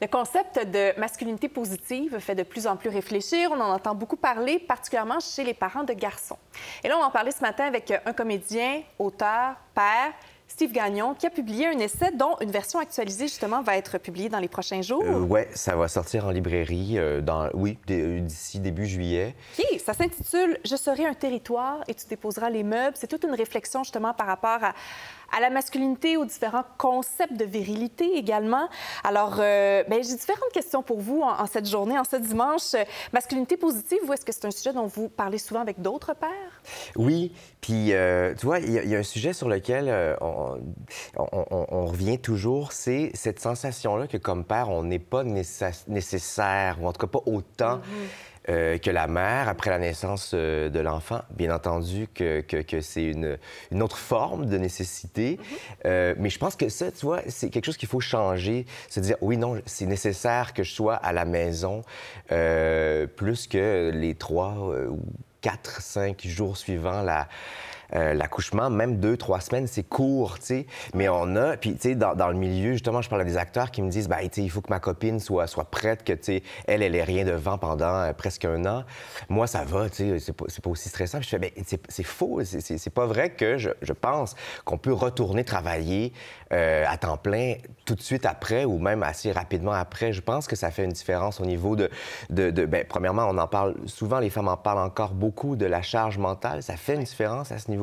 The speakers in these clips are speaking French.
Le concept de masculinité positive fait de plus en plus réfléchir. On en entend beaucoup parler, particulièrement chez les parents de garçons. Et là, on en parlait ce matin avec un comédien, auteur, père, Steve Gagnon, qui a publié un essai dont une version actualisée, justement, va être publiée dans les prochains jours. Euh, ouais, oui, ça va sortir en librairie, euh, dans, oui, euh, d'ici début juillet. Oui, ça s'intitule Je serai un territoire et tu déposeras les meubles. C'est toute une réflexion, justement, par rapport à, la masculinité, aux différents concepts de virilité également. Alors, ben, j'ai différentes questions pour vous en, cette journée, en ce dimanche. Masculinité positive, ou est-ce que c'est un sujet dont vous parlez souvent avec d'autres pères? Oui, puis tu vois, il y, a un sujet sur lequel on, on, revient toujours, c'est cette sensation-là que comme père, on n'est pas nécessaire, ou en tout cas pas autant. Mm-hmm. Euh, que la mère après la naissance euh, de l'enfant. Bien entendu que, c'est une, autre forme de nécessité, mm-hmm. euh, mais je pense que ça, tu vois, c'est quelque chose qu'il faut changer, se dire, oui, non, c'est nécessaire que je sois à la maison plus que les trois ou quatre, cinq jours suivants la euh, l'accouchement, même deux, trois semaines, c'est court, tu sais. Mais on a, puis tu sais, dans, dans, le milieu, justement, je parle à des acteurs qui me disent, ben, tu sais, il faut que ma copine soit, soit prête, que, tu sais, elle, elle est rien devant pendant euh, presque un an. Moi, ça va, tu sais, c'est pas, pas, aussi stressant. Puis je fais, ben, c'est faux, c'est pas vrai que je, je pense qu'on peut retourner travailler euh, à temps plein tout de suite après ou même assez rapidement après. Je pense que ça fait une différence au niveau de, de, de ben, premièrement, on en parle souvent, les femmes en parlent encore beaucoup de la charge mentale. Ça fait une différence à ce niveau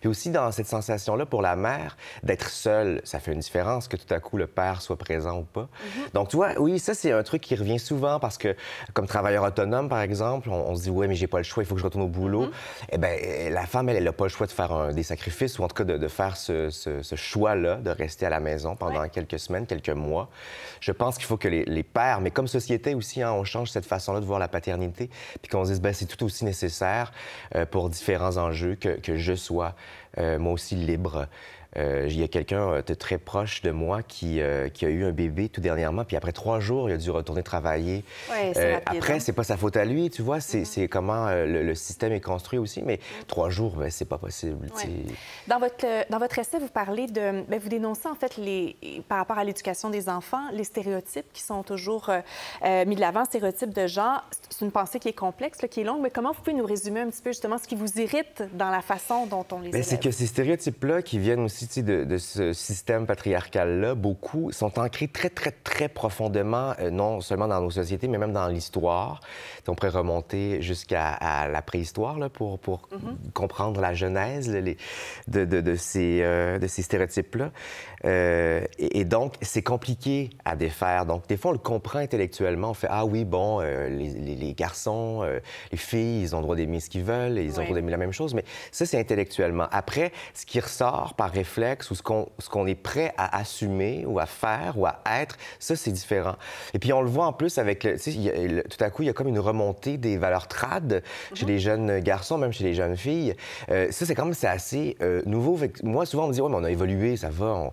puis aussi dans cette sensation-là pour la mère, d'être seule, ça fait une différence que tout à coup le père soit présent ou pas. Mhm. Donc, tu vois, oui, ça, c'est un truc qui revient souvent parce que, comme travailleur autonome, par exemple, on, se dit, ouais, mais j'ai pas le choix, il faut que je retourne au boulot. Mhm. Et eh ben Eh bien, la femme, elle, elle a pas le choix de faire des sacrifices ou en tout cas de, faire ce, choix-là de rester à la maison pendant quelques semaines, quelques mois. Je pense qu'il faut que les, pères, mais comme société aussi, hein, on change cette façon-là de voir la paternité, puis qu'on se dise, ben c'est tout aussi nécessaire euh, pour différents enjeux que, que juste sois, euh, moi aussi, libre il euh, y a quelqu'un euh, de très proche de moi qui, euh, qui, a eu un bébé tout dernièrement, puis après trois jours, il a dû retourner travailler. Ouais, après, hein. c'est pas sa faute à lui, tu vois, c'est mm-hmm. comment le, système est construit aussi, mais mm-hmm. trois jours, ben, c'est pas possible. Dans, votre, dans votre essai, vous parlez de. Ben, vous dénoncez, en fait, les, par rapport à l'éducation des enfants, les stéréotypes qui sont toujours mis de l'avant, stéréotypes de genre. C'est une pensée qui est complexe, qui est longue, mais comment vous pouvez nous résumer un petit peu, justement, ce qui vous irrite dans la façon dont on les ben, C'est que ces stéréotypes-là qui viennent aussi de, ce système patriarcal-là, beaucoup sont ancrés très, très, très profondément, euh, non seulement dans nos sociétés, mais même dans l'histoire. On pourrait remonter jusqu'à la préhistoire là, pour, pour mm-hmm. comprendre la genèse de, de, ces, euh, de ces stéréotypes-là. Euh, et, donc, c'est compliqué à défaire. Donc, des fois, on le comprend intellectuellement. On fait Ah oui, bon, les, garçons, les filles, ils ont le droit d'aimer ce qu'ils veulent, ils ont le droit d'aimer la même chose. Mais ça, c'est intellectuellement. Après, ce qui ressort par réflexion, flex ou ce qu'on est prêt à assumer ou à faire ou à être, ça, c'est différent. Et puis, on le voit en plus avec, le, sais, tout à coup, il y a comme une remontée des valeurs trad chez mhm. les jeunes garçons, même chez les jeunes filles. Euh, ça, c'est quand même assez euh, nouveau. moi, souvent, on me dit, ouais, mais on a évolué, ça va.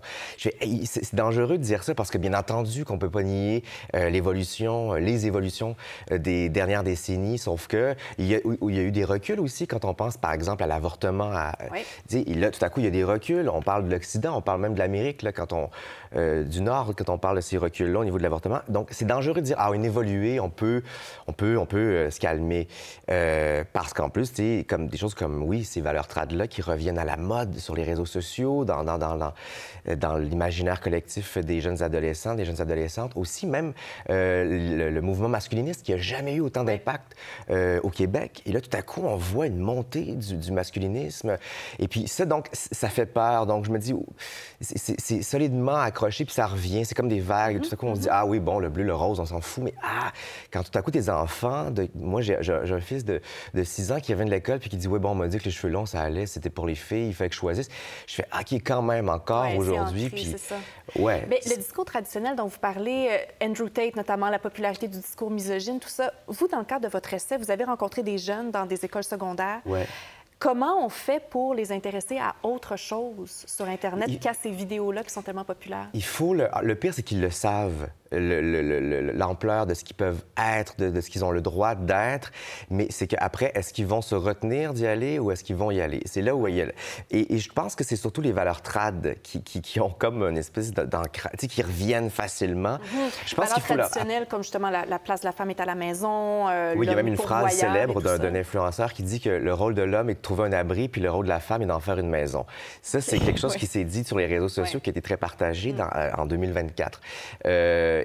c'est dangereux de dire ça parce que, bien entendu, qu'on peut pas nier euh, l'évolution, les évolutions des dernières décennies, sauf que il y, a, eu des reculs aussi quand on pense, par exemple, à l'avortement. À... Là, tout à coup, il y a des reculs parle de l'Occident, on parle même de l'Amérique, quand on euh, du Nord, quand on parle de ces reculs-là au niveau de l'avortement. Donc, c'est dangereux de dire ah, on évolue, on peut, on peut, on peut euh, se calmer, euh, parce qu'en plus, tu comme des choses comme oui, ces valeurs trad là qui reviennent à la mode sur les réseaux sociaux, dans dans, dans, l'imaginaire collectif des jeunes adolescents, des jeunes adolescentes, aussi même le, mouvement masculiniste qui a jamais eu autant d'impact au Québec. Et là, tout à coup, on voit une montée du, du masculinisme. Et puis, ça, donc, ça fait peur. Donc, donc, je me dis, c'est solidement accroché, puis ça revient. C'est comme des vagues. Tout à coup, on se dit, mm-hmm. ah oui, bon, le bleu, le rose, on s'en fout. Mais ah, quand tout à coup, tes enfants, de... moi, j'ai un fils de, 6 ans qui vient de l'école, puis qui dit, oui, bon, on m'a dit que les cheveux longs, ça allait, c'était pour les filles, il fallait que je choisisse. Je fais, ah, qui est quand même encore aujourd'hui. Puis... Ouais. Mais le discours traditionnel dont vous parlez, euh, Andrew Tate, notamment la popularité du discours misogyne, tout ça, vous, dans le cadre de votre essai, vous avez rencontré des jeunes dans des écoles secondaires. Comment on fait pour les intéresser à autre chose sur Internet qu'à ces vidéos-là qui sont tellement populaires? Il faut le, le pire, c'est qu'ils le savent l'ampleur de ce qu'ils peuvent être, de, ce qu'ils ont le droit d'être, mais c'est qu'après, est-ce qu'ils vont se retenir d'y aller ou est-ce qu'ils vont y aller? C'est là où il y a... Et, je pense que c'est surtout les valeurs trad qui, ont comme une espèce d'ancrage, qui reviennent facilement. Mhm. Je pense qu'il faut... traditionnelles, comme justement la, place de la femme est à la maison, euh, Oui, il y a même une phrase célèbre d'un influenceur qui dit que le rôle de l'homme est de trouver un abri, puis le rôle de la femme est d'en faire une maison. Ça, c'est quelque chose qui s'est dit sur les réseaux sociaux, qui était très partagé mm. euh, en 2024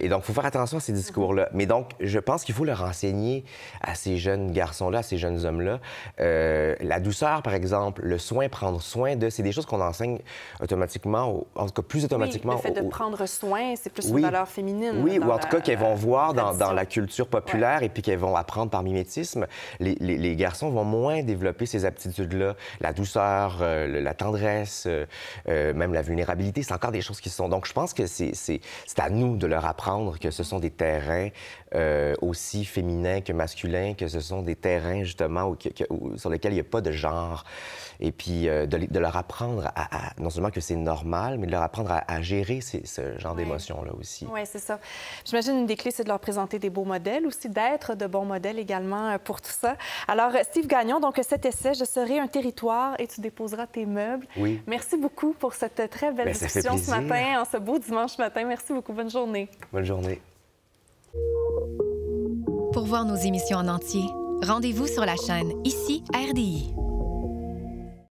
et donc, il faut faire attention à ces mhm. discours-là. Mais donc, je pense qu'il faut leur enseigner à ces jeunes garçons-là, à ces jeunes hommes-là, euh, la douceur, par exemple, le soin, prendre soin de, c'est des choses qu'on enseigne automatiquement, en tout cas plus automatiquement. le fait de prendre soin, c'est plus une valeur féminine. Oui, ou en tout cas qu'elles vont voir dans, la culture populaire et puis qu'elles vont apprendre par mimétisme. Les, garçons vont moins développer ces aptitudes-là, la douceur, euh, la tendresse, euh, même la vulnérabilité. C'est encore des choses qui sont. Donc, je pense que c'est à nous de leur apprendre que ce sont des terrains euh, aussi féminins que masculins, que ce sont des terrains justement sur lesquels il n'y a pas de genre. Et puis euh, de, leur apprendre à, non seulement que c'est normal, mais de leur apprendre à, gérer ce genre démotion d'émotions-là aussi. Oui, c'est ça. J'imagine une des clés, c'est de leur présenter des beaux modèles aussi, d'être de bons modèles également euh, pour tout ça. Alors, Steve Gagnon, donc cet essai, Je serai un territoire et tu déposeras tes meubles. Oui. Merci beaucoup pour cette très belle ben, discussion ce matin, en ce beau dimanche matin. Merci beaucoup. Bonne journée. Bonne journée. Pour voir nos émissions en entier, rendez-vous sur la chaîne Ici RDI.